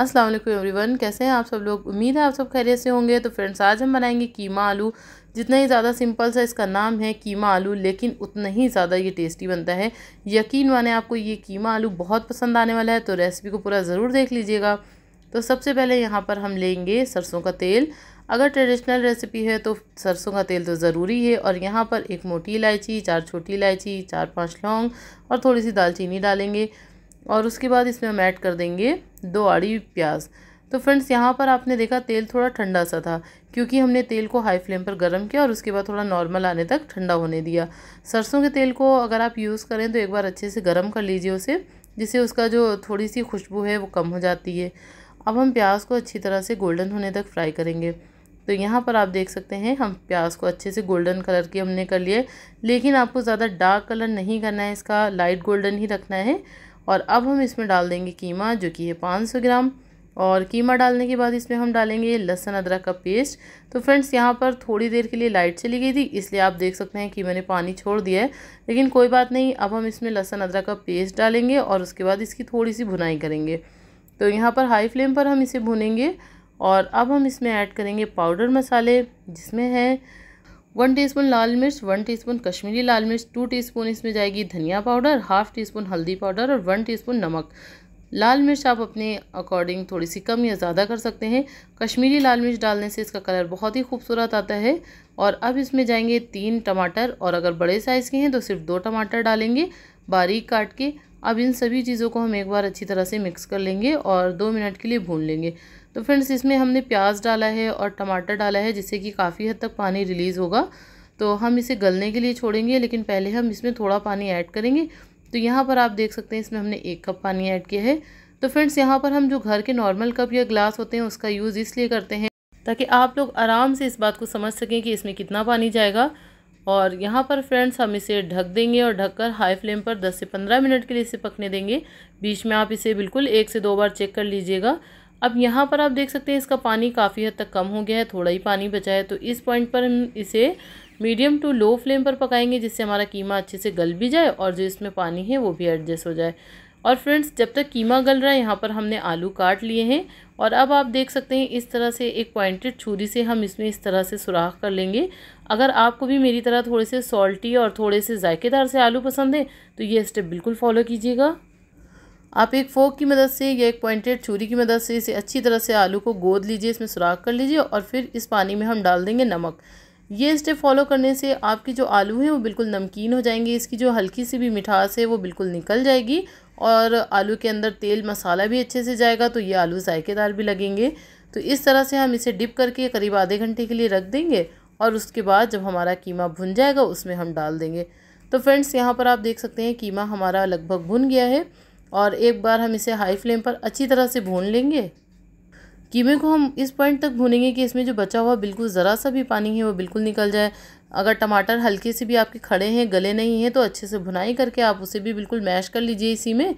अस्सलाम वालेकुम एवरीवन कैसे हैं आप सब लोग उम्मीद है आप सब खैरियत से होंगे तो फ्रेंड्स आज हम बनाएंगे कीमा आलू जितना ही ज़्यादा सिंपल सा इसका नाम है कीमा आलू लेकिन उतना ही ज़्यादा ये टेस्टी बनता है यकीन माने आपको ये कीमा आलू बहुत पसंद आने वाला है तो रेसिपी को पूरा ज़रूर देख लीजिएगा तो सबसे पहले यहाँ पर हम लेंगे सरसों का तेल अगर ट्रेडिशनल रेसिपी है तो सरसों का तेल तो ज़रूरी है और यहाँ पर एक मोटी इलायची चार छोटी इलायची चार पाँच लौंग और थोड़ी सी दालचीनी डालेंगे और उसके बाद इसमें हम ऐड कर देंगे दो आड़ी प्याज तो फ्रेंड्स यहाँ पर आपने देखा तेल थोड़ा ठंडा सा था क्योंकि हमने तेल को हाई फ्लेम पर गर्म किया और उसके बाद थोड़ा नॉर्मल आने तक ठंडा होने दिया सरसों के तेल को अगर आप यूज़ करें तो एक बार अच्छे से गर्म कर लीजिए उसे जिससे उसका जो थोड़ी सी खुशबू है वो कम हो जाती है अब हम प्याज को अच्छी तरह से गोल्डन होने तक फ्राई करेंगे तो यहाँ पर आप देख सकते हैं हम प्याज को अच्छे से गोल्डन कलर की हमने कर लिए लेकिन आपको ज़्यादा डार्क कलर नहीं करना है इसका लाइट गोल्डन ही रखना है और अब हम इसमें डाल देंगे कीमा जो कि है पाँच सौ ग्राम और कीमा डालने के बाद इसमें हम डालेंगे लहसुन अदरक का पेस्ट तो फ्रेंड्स यहाँ पर थोड़ी देर के लिए लाइट चली गई थी इसलिए आप देख सकते हैं कि मैंने पानी छोड़ दिया है लेकिन कोई बात नहीं अब हम इसमें लहसुन अदरक का पेस्ट डालेंगे और उसके बाद इसकी थोड़ी सी भुनाई करेंगे तो यहाँ पर हाई फ्लेम पर हम इसे भुनेंगे और अब हम इसमें ऐड करेंगे पाउडर मसाले जिसमें हैं वन टीस्पून लाल मिर्च वन टीस्पून कश्मीरी लाल मिर्च टू टीस्पून इसमें जाएगी धनिया पाउडर हाफ टी स्पून हल्दी पाउडर और वन टीस्पून नमक लाल मिर्च आप अपने अकॉर्डिंग थोड़ी सी कम या ज़्यादा कर सकते हैं कश्मीरी लाल मिर्च डालने से इसका कलर बहुत ही खूबसूरत आता है और अब इसमें जाएंगे तीन टमाटर और अगर बड़े साइज़ के हैं तो सिर्फ दो टमाटर डालेंगे बारीक काट के अब इन सभी चीज़ों को हम एक बार अच्छी तरह से मिक्स कर लेंगे और दो मिनट के लिए भून लेंगे तो फ्रेंड्स इसमें हमने प्याज डाला है और टमाटर डाला है जिससे कि काफ़ी हद तक पानी रिलीज़ होगा तो हम इसे गलने के लिए छोड़ेंगे लेकिन पहले हम इसमें थोड़ा पानी ऐड करेंगे तो यहाँ पर आप देख सकते हैं इसमें हमने एक कप पानी ऐड किया है तो फ्रेंड्स यहाँ पर हम जो घर के नॉर्मल कप या ग्लास होते हैं उसका यूज़ इसलिए करते हैं ताकि आप लोग आराम से इस बात को समझ सकें कि इसमें कितना पानी जाएगा और यहाँ पर फ्रेंड्स हम इसे ढक देंगे और ढककर हाई फ्लेम पर 10 से 15 मिनट के लिए इसे पकने देंगे बीच में आप इसे बिल्कुल एक से दो बार चेक कर लीजिएगा अब यहाँ पर आप देख सकते हैं इसका पानी काफ़ी हद तक कम हो गया है थोड़ा ही पानी बचा है तो इस पॉइंट पर हम इसे मीडियम टू लो फ्लेम पर पकाएंगे जिससे हमारा कीमा अच्छे से गल भी जाए और जो इसमें पानी है वो भी एडजस्ट हो जाए और फ्रेंड्स जब तक कीमा गल रहा है यहाँ पर हमने आलू काट लिए हैं और अब आप देख सकते हैं इस तरह से एक पॉइंटेड छुरी से हम इसमें इस तरह से सुराख कर लेंगे अगर आपको भी मेरी तरह थोड़े से सॉल्टी और थोड़े से जायकेदार से आलू पसंद है तो ये स्टेप बिल्कुल फॉलो कीजिएगा आप एक फोक की मदद से या एक पॉइंटेड छुरी की मदद से इसे अच्छी तरह से आलू को गोद लीजिए इसमें सुराख कर लीजिए और फिर इस पानी में हम डाल देंगे नमक ये स्टेप फॉलो करने से आपकी जो आलू हैं वो बिल्कुल नमकीन हो जाएंगे इसकी जो हल्की सी भी मिठास है वो बिल्कुल निकल जाएगी और आलू के अंदर तेल मसाला भी अच्छे से जाएगा तो ये आलू जायकेदार भी लगेंगे तो इस तरह से हम इसे डिप करके करीब आधे घंटे के लिए रख देंगे और उसके बाद जब हमारा कीमा भुन जाएगा उसमें हम डाल देंगे तो फ्रेंड्स यहाँ पर आप देख सकते हैं कीमा हमारा लगभग भुन गया है और एक बार हम इसे हाई फ्लेम पर अच्छी तरह से भून लेंगे कीमे को हम इस पॉइंट तक भूनेंगे कि इसमें जो बचा हुआ बिल्कुल ज़रा सा भी पानी है वो बिल्कुल निकल जाए अगर टमाटर हल्के से भी आपके खड़े हैं गले नहीं हैं तो अच्छे से भुनाई करके आप उसे भी बिल्कुल मैश कर लीजिए इसी में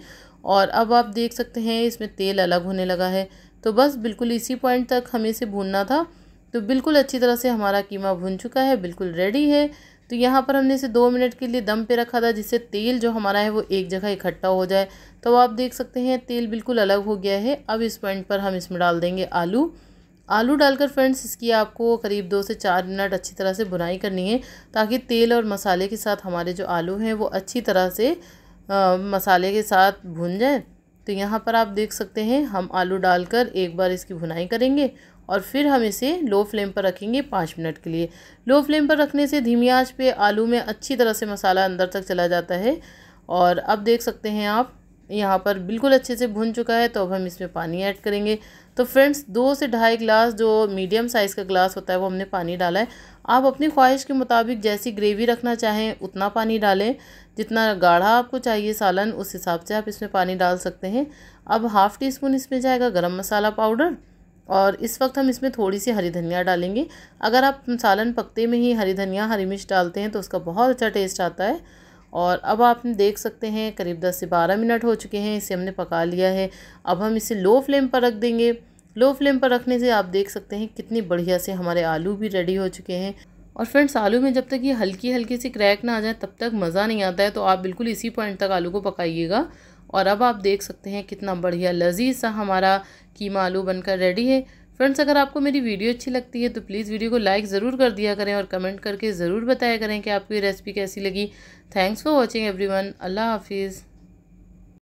और अब आप देख सकते हैं इसमें तेल अलग होने लगा है तो बस बिल्कुल इसी पॉइंट तक हमें इसे भूनना था तो बिल्कुल अच्छी तरह से हमारा कीमा भुन चुका है बिल्कुल रेडी है तो यहाँ पर हमने इसे दो मिनट के लिए दम पे रखा था जिससे तेल जो हमारा है वो एक जगह इकट्ठा हो जाए तो आप देख सकते हैं तेल बिल्कुल अलग हो गया है अब इस पॉइंट पर हम इसमें डाल देंगे आलू आलू डालकर फ्रेंड्स इसकी आपको करीब दो से चार मिनट अच्छी तरह से बुनाई करनी है ताकि तेल और मसाले के साथ हमारे जो आलू हैं वो अच्छी तरह से आ, मसाले के साथ भुन जाए तो यहाँ पर आप देख सकते हैं हम आलू डालकर एक बार इसकी भुनाई करेंगे और फिर हम इसे लो फ्लेम पर रखेंगे पाँच मिनट के लिए लो फ्लेम पर रखने से धीमी आंच पे आलू में अच्छी तरह से मसाला अंदर तक चला जाता है और अब देख सकते हैं आप यहाँ पर बिल्कुल अच्छे से भुन चुका है तो अब हम इसमें पानी ऐड करेंगे तो फ्रेंड्स दो से ढाई ग्लास जो मीडियम साइज़ का ग्लास होता है वो हमने पानी डाला है आप अपनी ख्वाहिश के मुताबिक जैसी ग्रेवी रखना चाहें उतना पानी डालें जितना गाढ़ा आपको चाहिए सालन उस हिसाब से आप इसमें पानी डाल सकते हैं अब हाफ़ टी स्पून इसमें जाएगा गरम मसाला पाउडर और इस वक्त हम इसमें थोड़ी सी हरी धनिया डालेंगे अगर आप सालन पकते में ही हरी धनिया हरी मिर्च डालते हैं तो उसका बहुत अच्छा टेस्ट आता है और अब आप देख सकते हैं करीब दस से बारह मिनट हो चुके हैं इसे हमने पका लिया है अब हम इसे लो फ्लेम पर रख देंगे लो फ्लेम पर रखने से आप देख सकते हैं कितनी बढ़िया से हमारे आलू भी रेडी हो चुके हैं और फ्रेंड्स आलू में जब तक ये हल्की हल्की सी क्रैक ना आ जाए तब तक मज़ा नहीं आता है तो आप बिल्कुल इसी पॉइंट तक आलू को पकाइएगा और अब आप देख सकते हैं कितना बढ़िया लजीज सा हमारा कीमा आलू बनकर रेडी है फ्रेंड्स अगर आपको मेरी वीडियो अच्छी लगती है तो प्लीज़ वीडियो को लाइक ज़रूर कर दिया करें और कमेंट करके ज़रूर बताया करें कि आपको ये रेसिपी कैसी लगी थैंक्स फॉर वॉचिंग एवरी अल्लाह हाफिज़